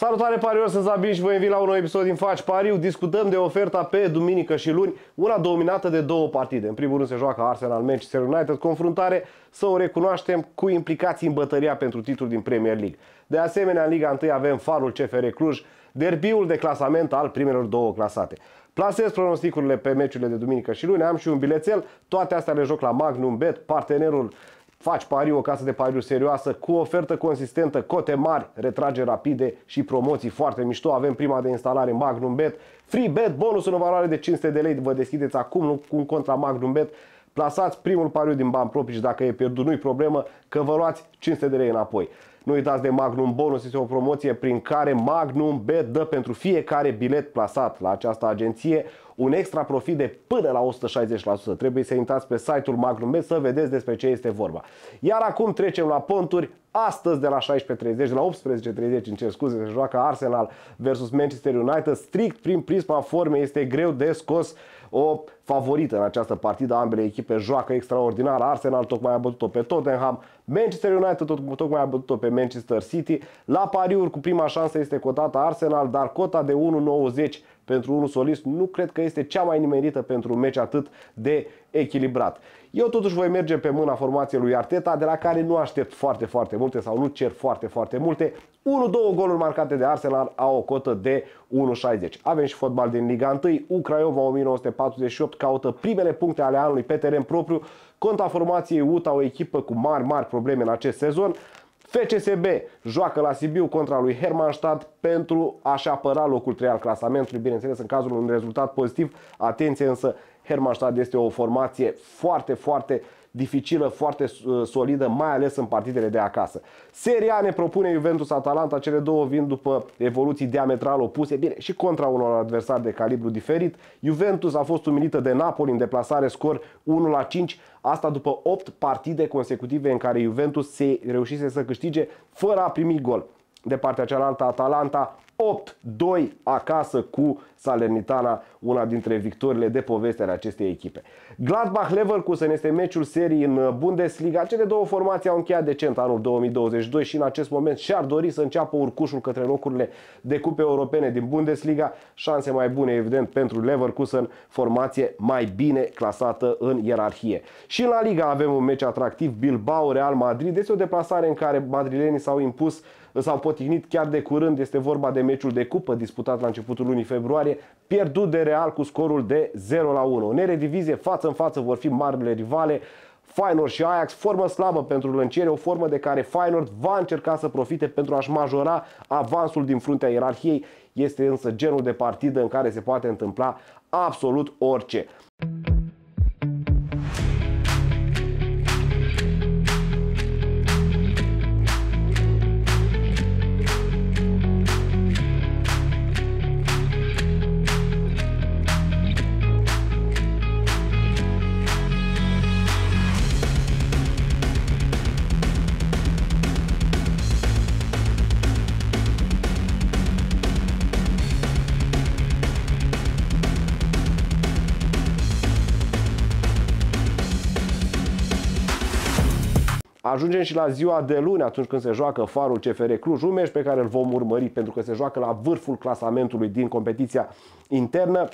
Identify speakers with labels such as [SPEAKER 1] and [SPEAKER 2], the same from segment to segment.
[SPEAKER 1] Salutare parios, sunt Zabin și vă invit la un nou episod din Faci Pariu. Discutăm de oferta pe duminică și luni, una dominată de două partide. În primul rând se joacă Arsenal-Manchester United, confruntare, să o recunoaștem, cu implicații în bătăria pentru titlul din Premier League. De asemenea, în Liga 1 avem farul CFR Cluj, derbiul de clasament al primelor două clasate. Plasez pronosticurile pe meciurile de duminică și luni, am și un bilețel, toate astea le joc la Magnum Bet, partenerul Faci pariu o casă de pariuri serioasă cu ofertă consistentă, cote mari, retrage rapide și promoții foarte mișto. Avem prima de instalare Magnum Bet, free bet, bonus în valoare de 500 de lei. Vă deschideți acum cu un contra Magnum Bet. Plasați primul pariu din bani proprii și dacă e pierdut nu-i problemă că vă luați 500 de lei înapoi. Nu uitați de Magnum Bonus, este o promoție prin care Magnum B dă pentru fiecare bilet plasat la această agenție un extra profit de până la 160%. Trebuie să intrați pe site-ul Magnum B să vedeți despre ce este vorba. Iar acum trecem la ponturi. Astăzi de la 16.30, de la 18.30, în cer scuze, se joacă Arsenal versus Manchester United. Strict prin prisma formei este greu de scos o favorită în această partidă. Ambele echipe joacă extraordinar. Arsenal tocmai a bătut-o pe Tottenham. Manchester United tot, tocmai a bătut-o pe Manchester City. La pariuri cu prima șansă este cotată Arsenal, dar cota de 1,90 pentru unul solist nu cred că este cea mai nimerită pentru un meci atât de echilibrat. Eu totuși voi merge pe mâna formației lui Arteta, de la care nu aștept foarte, foarte multe sau nu cer foarte, foarte multe. 1-2 goluri marcate de Arsenal au o cotă de 1,60. Avem și fotbal din Liga 1, Ucraiova 1948 caută primele puncte ale anului pe teren propriu. Conta formației UTA, o echipă cu mari, mari probleme în acest sezon. FCSB joacă la Sibiu contra lui Hermannstadt pentru a-și apăra locul 3 al clasamentului, bineînțeles în cazul unui rezultat pozitiv. Atenție însă, Hermannstadt este o formație foarte, foarte dificilă, foarte uh, solidă, mai ales în partidele de acasă. Seria ne propune Juventus Atalanta, cele două vin după evoluții diametral opuse, bine, și contra unor adversari de calibru diferit. Juventus a fost umilită de Napoli în deplasare scor 1 la 5, asta după 8 partide consecutive în care Juventus se reușise să câștige fără a primi gol. De partea cealaltă, Atalanta 8-2 acasă cu Salernitana, una dintre victorile de poveste ale acestei echipe. Gladbach-Leverkusen este meciul serii în Bundesliga. Cele două formații au încheiat decent anul 2022 și în acest moment și-ar dori să înceapă urcușul către locurile de cupe europene din Bundesliga. Șanse mai bune, evident, pentru Leverkusen, formație mai bine clasată în ierarhie. Și în La Liga avem un meci atractiv, Bilbao-Real Madrid. Este o deplasare în care madrilenii s-au impus s-au potignit chiar de curând. Este vorba de meciul de cupă disputat la începutul lunii februarie, pierdut de Real cu scorul de 0 la 1. În eredivizie, față în față vor fi marile rivale. Feyenoord și Ajax, formă slabă pentru lânciere, o formă de care Feyenoord va încerca să profite pentru a-și majora avansul din fruntea ierarhiei. Este însă genul de partidă în care se poate întâmpla absolut orice. Ajungem și la ziua de luni, atunci când se joacă farul CFR Cluj, un meci pe care îl vom urmări pentru că se joacă la vârful clasamentului din competiția internă.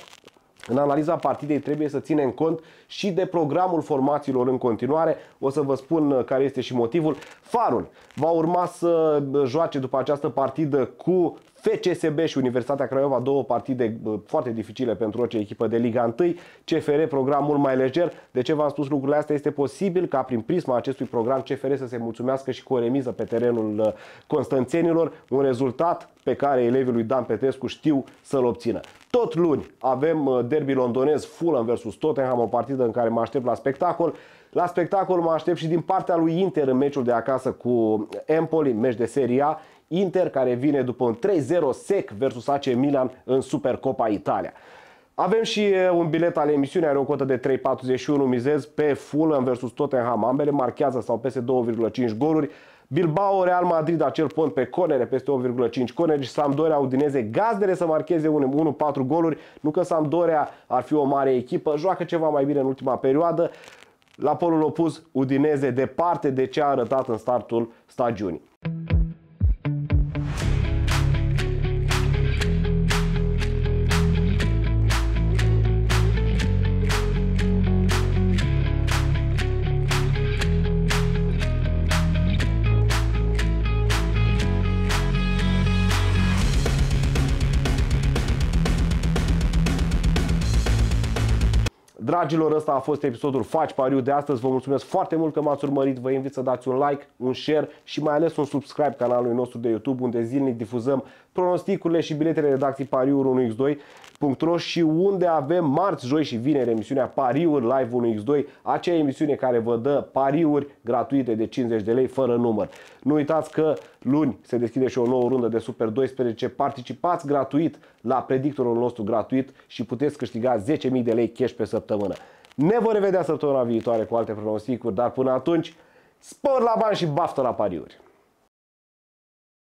[SPEAKER 1] În analiza partidei trebuie să ținem cont și de programul formațiilor în continuare. O să vă spun uh, care este și motivul. Farul va urma să uh, joace după această partidă cu FCSB și Universitatea Craiova, două partide foarte dificile pentru orice echipă de Liga 1. CFR, program mult mai lejer. De ce v-am spus lucrurile astea? Este posibil ca prin prisma acestui program CFR să se mulțumească și cu o remiză pe terenul ă, Constanțenilor, un rezultat pe care elevii lui Dan Petrescu știu să-l obțină. Tot luni avem ă, derby londonez Fulham versus Tottenham, o partidă în care mă aștept la spectacol. La spectacol mă aștept și din partea lui Inter în meciul de acasă cu Empoli, meci de Serie A. Inter care vine după un 3-0 sec versus AC Milan în Supercopa Italia. Avem și un bilet al emisiunii, are o cotă de 3,41 mizez pe Fulham versus Tottenham. Ambele marchează sau peste 2,5 goluri. Bilbao, Real Madrid, acel pont pe conere, peste 1,5 conere și Sampdoria, Udineze, gazdele să marcheze 1-4 goluri. Nu că Sampdoria ar fi o mare echipă, joacă ceva mai bine în ultima perioadă. La polul opus, Udineze departe de ce a arătat în startul stagiunii. Dragilor, ăsta a fost episodul Faci Pariu de astăzi. Vă mulțumesc foarte mult că m-ați urmărit. Vă invit să dați un like, un share și mai ales un subscribe canalului nostru de YouTube unde zilnic difuzăm pronosticurile și biletele redacții pariuri 1x2.ro și unde avem marți, joi și vineri emisiunea Pariuri Live 1x2, acea emisiune care vă dă pariuri gratuite de 50 de lei fără număr. Nu uitați că luni se deschide și o nouă rundă de Super 12. Participați gratuit la predictorul nostru gratuit și puteți câștiga 10.000 de lei cash pe săptămână. Ne vom revedea săptămâna viitoare cu alte pronosticuri, dar până atunci, spor la bani și baftă la pariuri!